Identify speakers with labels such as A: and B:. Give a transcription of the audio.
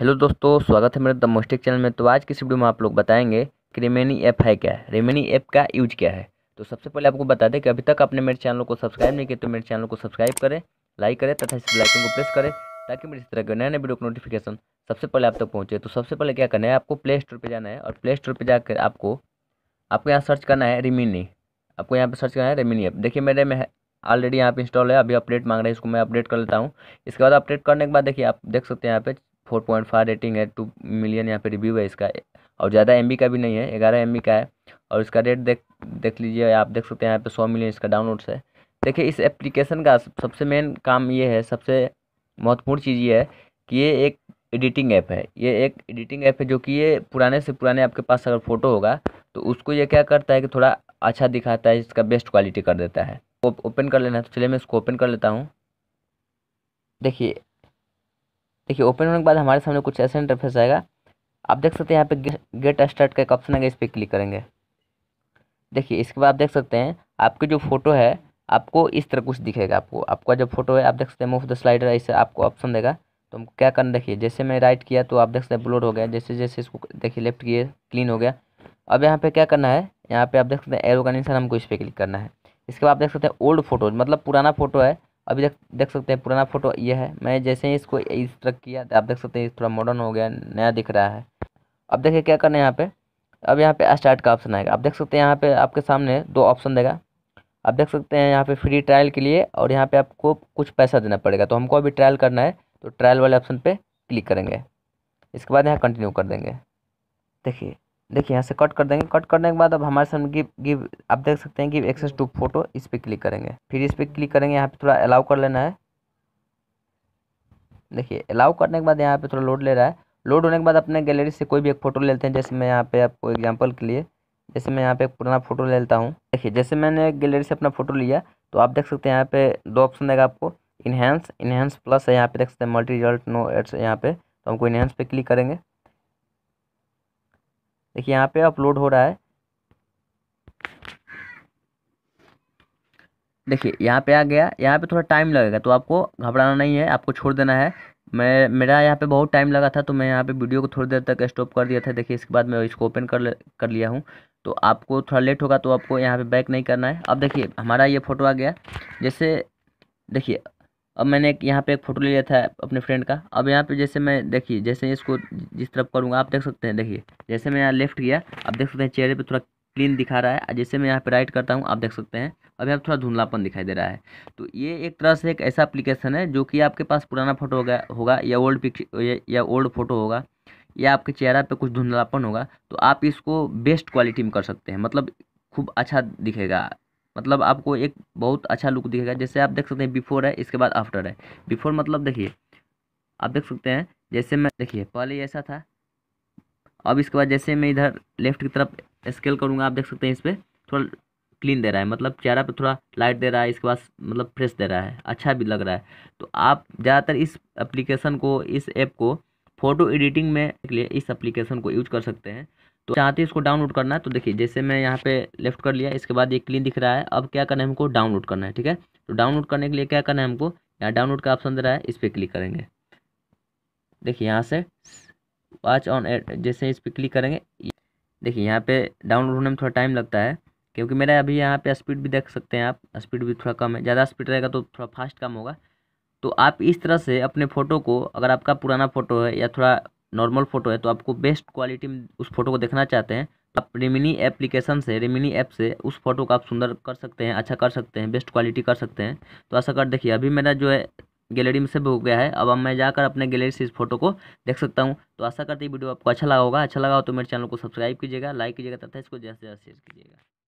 A: hello दोस्तों स्वागत है मेरे द मोस्टिक चैनल में तो आज की इस वीडियो में आप लोग बताएंगे कि रेमेनी ऐप है क्या रेमेनी ऐप का यूज क्या है तो सबसे पहले आपको बता दें कि अभी तक आपने मेरे चैनल को सब्सक्राइब नहीं किया तो मेरे चैनल को सब्सक्राइब करें लाइक करें तथा इस लाइकन को प्रेस करें ताकि मेरे इस तरह के नए नए वीडियो को नोटिफिकेशन सबसे पहले आप तक पहुँचे तो सबसे पहले क्या करना है आपको प्ले स्टोर पर जाना है और प्ले स्टोर पर जाकर आपको आपको यहाँ सर्च करना है रेमेनी आपको यहाँ पर सर्च करना है रेमिनी ऐप देखिए मेरे में ऑलरेडी यहाँ पे इंस्टॉल है अभी अपडेट मांग रहा है इसको मैं अपडेट कर लेता हूँ इसके बाद अपडेट करने के बाद देखिए आप देख सकते हैं यहाँ पे फोर पॉइंट फाइव रेटिंग है टू मिलियन यहाँ पे रिव्यू है इसका और ज़्यादा एम का भी नहीं है ग्यारह एम का है और इसका रेट देख देख लीजिए आप देख सकते हैं यहाँ पे सौ मिलियन इसका डाउनलोड्स है देखिए इस एप्लीकेशन का सबसे मेन काम ये है सबसे महत्वपूर्ण चीज़ ये है कि ये एक एडिटिंग ऐप है ये एक एडिटिंग ऐप है जो कि ये पुराने से पुराने आपके पास अगर फ़ोटो होगा तो उसको ये क्या करता है कि थोड़ा अच्छा दिखाता है इसका बेस्ट क्वालिटी कर देता है ओपन कर लेना है तो चलिए मैं इसको ओपन कर लेता हूँ देखिए देखिए ओपन होने के बाद हमारे सामने कुछ ऐसा इंटरफेस आएगा आप देख सकते हैं यहाँ पे गेट स्टार्ट का एक ऑप्शन आएगा इस पर क्लिक करेंगे देखिए इसके बाद आप देख सकते हैं आपकी जो फोटो है आपको इस तरह कुछ दिखेगा आपको आपका जो फोटो है आप देख सकते हैं मूव द स्लाइडर ऐसे आपको ऑप्शन देगा तो हम क्या करना देखिए जैसे मैं राइट किया तो आप देख सकते हैं ब्लोड हो गया जैसे जैसे इसको देखिए लेफ्ट किए क्लीन हो गया अब यहाँ पे क्या करना है यहाँ पे आप देख सकते हैं एरो का निशान हमको इस पर क्लिक करना है इसके बाद आप देख सकते हैं ओल्ड फोटो मतलब पुराना फोटो है अभी देख देख सकते हैं पुराना फोटो ये है मैं जैसे ही इसको इस तरह किया तो आप देख सकते हैं थोड़ा मॉडर्न हो गया नया दिख रहा है अब देखिए क्या करना है यहाँ पे अब यहाँ पे स्टार्ट का ऑप्शन आएगा आप देख सकते हैं यहाँ पे आपके सामने दो ऑप्शन देगा आप देख सकते हैं यहाँ पे फ्री ट्रायल के लिए और यहाँ पे आपको कुछ पैसा देना पड़ेगा तो हमको अभी ट्रायल करना है तो ट्रायल वाले ऑप्शन पर क्लिक करेंगे इसके बाद यहाँ कंटिन्यू कर देंगे देखिए देखिए यहाँ से कट कर देंगे कट करने के बाद अब हमारे सामने गिव गिव आप देख सकते हैं गिव एक्सेस टू फोटो इस पर क्लिक करेंगे फिर इस पर क्लिक करेंगे यहाँ पे थोड़ा अलाउ कर लेना है देखिए अलाउ करने के बाद यहाँ पे थोड़ा लोड ले रहा है लोड होने के बाद अपने गैलरी से कोई भी एक फ़ोटो लेते हैं जैसे मैं यहाँ पे आपको एग्जाम्पल के लिए जैसे मैं यहाँ पे एक पुराना फ़ोटो ले लेता हूँ देखिए जैसे मैंने गैलरी से अपना फ़ोटो लिया तो आप देख सकते हैं यहाँ पे दो ऑप्शन देगा आपको इन्हेंस इन्हेंस प्लस है यहाँ पे देख सकते हैं मल्टी रिजल्ट नो एड्स यहाँ पे तो हमको इन्हेंस पे क्लिक करेंगे देखिए यहाँ पे अपलोड हो रहा है देखिए यहाँ पे आ गया यहाँ पे थोड़ा टाइम लगेगा तो आपको घबराना नहीं है आपको छोड़ देना है मैं मेरा यहाँ पे बहुत टाइम लगा था तो मैं यहाँ पे वीडियो को थोड़ी देर तक स्टॉप कर दिया था देखिए इसके बाद मैं इसको ओपन कर कर लिया हूँ तो आपको थोड़ा लेट होगा तो आपको यहाँ पे बैक नहीं करना है अब देखिए हमारा ये फ़ोटो आ गया जैसे देखिए अब मैंने यहाँ पे एक फ़ोटो ले लिया था अपने फ्रेंड का अब यहाँ पे जैसे मैं देखिए जैसे इसको जिस तरफ करूँगा आप देख सकते हैं देखिए जैसे मैं यहाँ लेफ्ट किया आप देख सकते हैं चेहरे पे थोड़ा क्लीन दिखा रहा है जैसे मैं यहाँ पे राइट करता हूँ आप देख सकते हैं अब यहाँ थोड़ा धुंधलापन दिखाई दे रहा है तो ये एक तरह से एक ऐसा अप्लीकेशन है जो कि आपके पास पुराना फोटो होगा होगा या ओल्ड पिक या ओल्ड फोटो होगा या आपके चेहरा पर कुछ धुंधलापन होगा तो आप इसको बेस्ट क्वालिटी में कर सकते हैं मतलब खूब अच्छा दिखेगा मतलब आपको एक बहुत अच्छा लुक दिखेगा जैसे आप देख सकते हैं बिफोर है इसके बाद आफ्टर है बिफोर मतलब देखिए आप देख सकते हैं जैसे मैं देखिए पहले ऐसा था अब इसके बाद जैसे मैं इधर लेफ्ट की तरफ स्केल करूँगा आप देख सकते हैं इस पर थोड़ा क्लीन दे रहा है मतलब चेहरा पर थोड़ा लाइट दे रहा है इसके बाद मतलब फ्रेश दे रहा है अच्छा भी लग रहा है तो आप ज़्यादातर इस एप्लीकेशन को इस ऐप को फोटो एडिटिंग में के लिए इस एप्लीकेशन को यूज कर सकते हैं तो चाहते हैं इसको डाउनलोड करना है तो देखिए जैसे मैं यहाँ पे लेफ्ट कर लिया इसके बाद ये क्लीन दिख रहा है अब क्या करना है हमको डाउनलोड करना है ठीक है तो डाउनलोड करने के लिए क्या करना है हमको यहाँ डाउनलोड का ऑप्शन दे रहा है इस पर क्लिक करेंगे देखिए यहाँ से वाच ऑन एड जैसे इस पर क्लिक करेंगे देखिए यहाँ पे डाउनलोड होने में थोड़ा टाइम लगता है क्योंकि मेरा अभी यहाँ पे स्पीड भी देख सकते हैं आप स्पीड भी थोड़ा कम है ज़्यादा स्पीड रहेगा तो थोड़ा फास्ट कम होगा तो आप इस तरह से अपने फ़ोटो को अगर आपका पुराना फ़ोटो है या थोड़ा नॉर्मल फ़ोटो है तो आपको बेस्ट क्वालिटी में उस फोटो को देखना चाहते हैं आप रिमिनी एप्लीकेशन से रिमिनी ऐप से उस फोटो को आप सुंदर कर सकते हैं अच्छा कर सकते हैं बेस्ट क्वालिटी कर सकते हैं तो ऐसा कर देखिए अभी मेरा जो है गैलरी में से हो गया है अब अब मैं जाकर अपने गैलरी से इस फोटो को देख सकता हूँ तो आशा करते है वीडियो आपको अच्छा लगा होगा अच्छा लगा हो तो मेरे चैनल को सब्सक्राइब कीजिएगा लाइक कीजिएगा तथा इसको जैसे जैसे ज़्यादा शेयर कीजिएगा